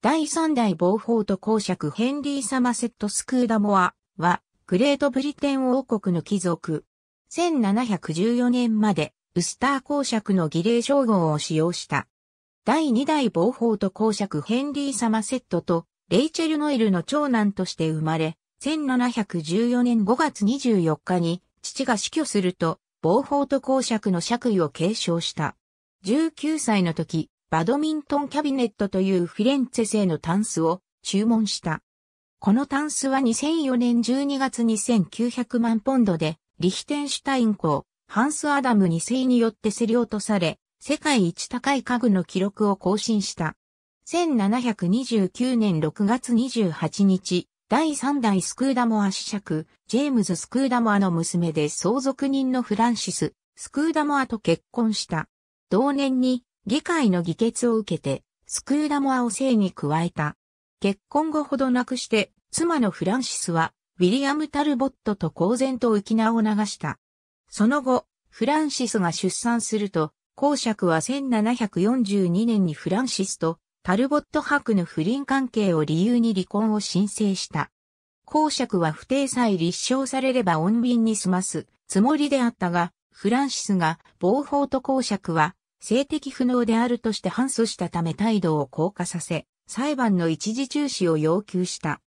第3代暴法と公爵ヘンリー・サマセット・スクーダモアは、グレートブリテン王国の貴族。1714年まで、ウスター公爵の儀礼称号を使用した。第2代暴法と公爵ヘンリー・サマセットと、レイチェル・ノイルの長男として生まれ、1714年5月24日に、父が死去すると、暴法と公爵の爵位を継承した。19歳の時、バドミントンキャビネットというフィレンツェ製のタンスを注文した。このタンスは2004年12月2 9 0 0万ポンドで、リヒテンシュタイン公、ハンス・アダム2世によって競り落とされ、世界一高い家具の記録を更新した。1729年6月28日、第3代スクーダモア子爵、ジェームズ・スクーダモアの娘で相続人のフランシス、スクーダモアと結婚した。同年に、議会の議決を受けて、スクーダモアを性に加えた。結婚後ほどなくして、妻のフランシスは、ウィリアム・タルボットと公然と浮き名を流した。その後、フランシスが出産すると、公爵は1742年にフランシスとタルボット博の不倫関係を理由に離婚を申請した。公爵は不定裁立証されれば穏便に済ますつもりであったが、フランシスが暴法と公爵は性的不能であるとして反訴したため態度を硬化させ、裁判の一時中止を要求した。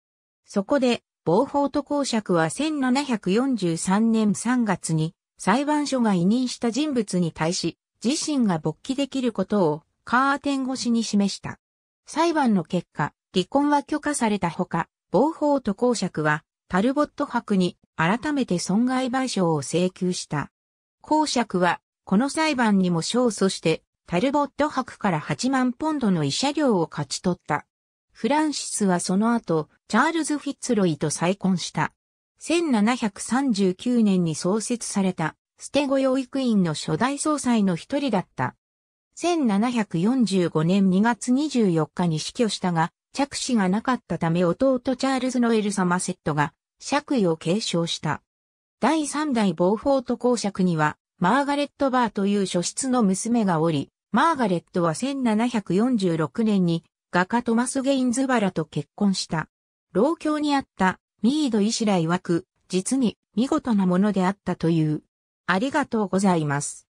そこで、暴法と公爵は1743年3月に裁判所が委任した人物に対し、自身が勃起できることをカーテン越しに示した。裁判の結果、離婚は許可されたほか、暴法と公爵はタルボット博に改めて損害賠償を請求した。公爵はこの裁判にも勝訴して、タルボット博から8万ポンドの慰謝料を勝ち取った。フランシスはその後、チャールズ・フィッツロイと再婚した。1739年に創設された、ステゴ養育院の初代総裁の一人だった。1745年2月24日に死去したが、着手がなかったため弟チャールズ・ノエル・サマセットが、爵位を継承した。第3代ボーフォート公爵には、マーガレット・バーという書室の娘がおり、マーガレットは1746年に画家トマス・ゲインズバラと結婚した。老教にあったミード医師ら曰く、実に見事なものであったという。ありがとうございます。